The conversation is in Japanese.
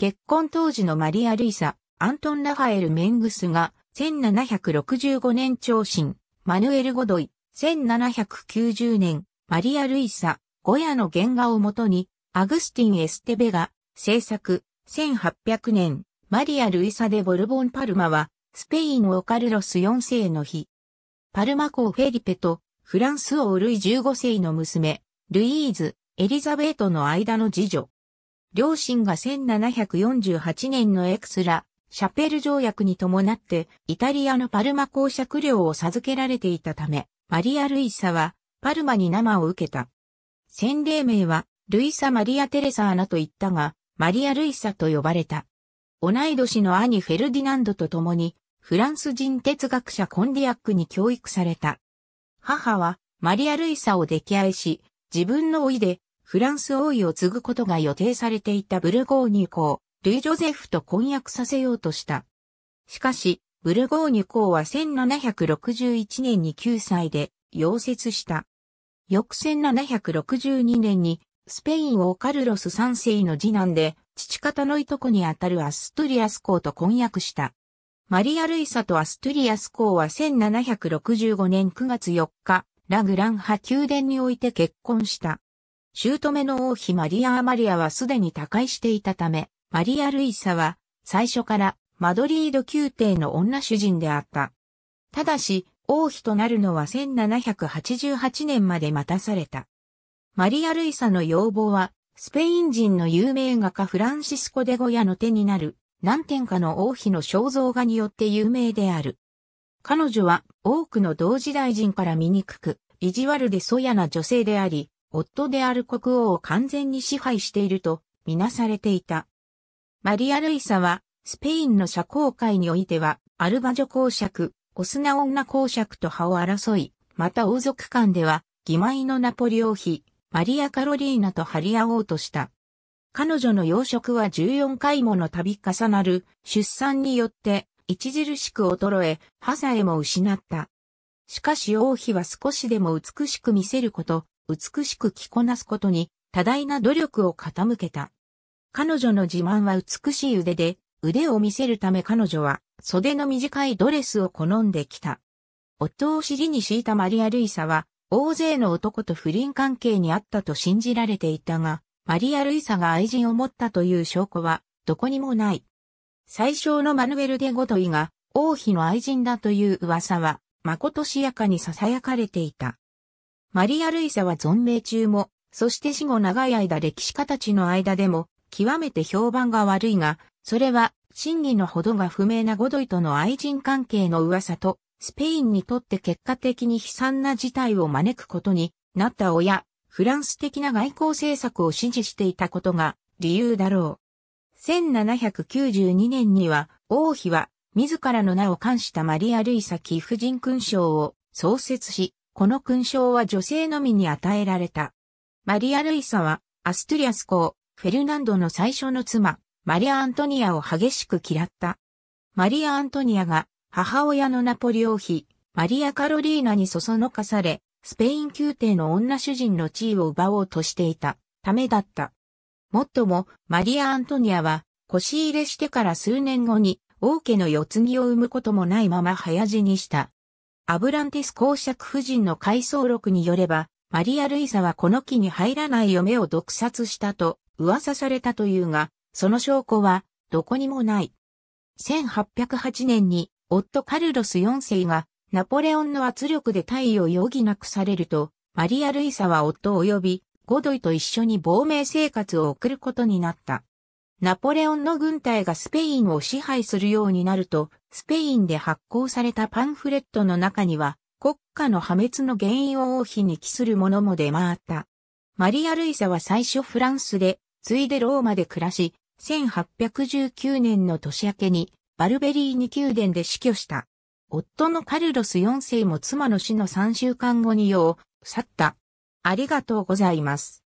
結婚当時のマリア・ルイサ、アントン・ラファエル・メングスが、1765年長身、マヌエル・ゴドイ、1790年、マリア・ルイサ、ゴヤの原画をもとに、アグスティン・エステベが、制作、1800年、マリア・ルイサ・デ・ボルボン・パルマは、スペインオカルロス4世の日。パルマ公フェリペと、フランス王ルイ15世の娘、ルイーズ、エリザベートの間の次女。両親が1748年のエクスラ、シャペル条約に伴って、イタリアのパルマ公爵領を授けられていたため、マリア・ルイサは、パルマに生を受けた。洗礼名は、ルイサ・マリア・テレサーナと言ったが、マリア・ルイサと呼ばれた。同い年の兄フェルディナンドと共に、フランス人哲学者コンディアックに教育された。母は、マリア・ルイサを溺愛し、自分の老いで、フランス王位を継ぐことが予定されていたブルゴーニュ公、ルイ・ジョゼフと婚約させようとした。しかし、ブルゴーニュ公は1761年に9歳で溶接した。翌1762年に、スペイン王カルロス3世の次男で、父方のいとこにあたるアストリアス公と婚約した。マリア・ルイサとアストリアス公は1765年9月4日、ラグランハ宮殿において結婚した。姑の王妃マリア・アマリアはすでに他界していたため、マリア・ルイサは最初からマドリード宮廷の女主人であった。ただし、王妃となるのは1788年まで待たされた。マリア・ルイサの要望は、スペイン人の有名画家フランシスコ・デゴヤの手になる何点かの王妃の肖像画によって有名である。彼女は多くの同時代人から醜く、意地悪で粗野な女性であり、夫である国王を完全に支配しているとみなされていた。マリア・ルイサは、スペインの社交界においては、アルバジョ公爵、オスナ女公爵と派を争い、また王族間では、義妹のナポリ王妃、マリア・カロリーナと張り合おうとした。彼女の養殖は14回もの度重なる出産によって著しく衰え、歯さえも失った。しかし王妃は少しでも美しく見せること美しく着こなすことに多大な努力を傾けた。彼女の自慢は美しい腕で、腕を見せるため彼女は袖の短いドレスを好んできた。夫を尻に敷いたマリア・ルイサは、大勢の男と不倫関係にあったと信じられていたが、マリア・ルイサが愛人を持ったという証拠は、どこにもない。最小のマヌエル・デ・ゴトイが、王妃の愛人だという噂は、まことしやかに囁かれていた。マリア・ルイサは存命中も、そして死後長い間歴史家たちの間でも、極めて評判が悪いが、それは、真偽のほどが不明なゴドイとの愛人関係の噂と、スペインにとって結果的に悲惨な事態を招くことになった親、フランス的な外交政策を支持していたことが理由だろう。1792年には、王妃は、自らの名を冠したマリア・ルイサ貴婦人勲章を創設し、この勲章は女性のみに与えられた。マリア・ルイサは、アストゥリアス公、フェルナンドの最初の妻、マリア・アントニアを激しく嫌った。マリア・アントニアが、母親のナポリ王妃、マリア・カロリーナにそそのかされ、スペイン宮廷の女主人の地位を奪おうとしていた、ためだった。もっとも、マリア・アントニアは、腰入れしてから数年後に、王家の世継ぎを産むこともないまま早死にした。アブランティス公爵夫人の回想録によれば、マリア・ルイサはこの木に入らない嫁を毒殺したと噂されたというが、その証拠はどこにもない。1808年に夫カルロス4世がナポレオンの圧力で退位を余儀なくされると、マリア・ルイサは夫及び、ゴドイと一緒に亡命生活を送ることになった。ナポレオンの軍隊がスペインを支配するようになると、スペインで発行されたパンフレットの中には、国家の破滅の原因を王妃に帰するものも出回った。マリア・ルイサは最初フランスで、ついでローマで暮らし、1819年の年明けに、バルベリーニ宮殿で死去した。夫のカルロス4世も妻の死の3週間後によう、去った。ありがとうございます。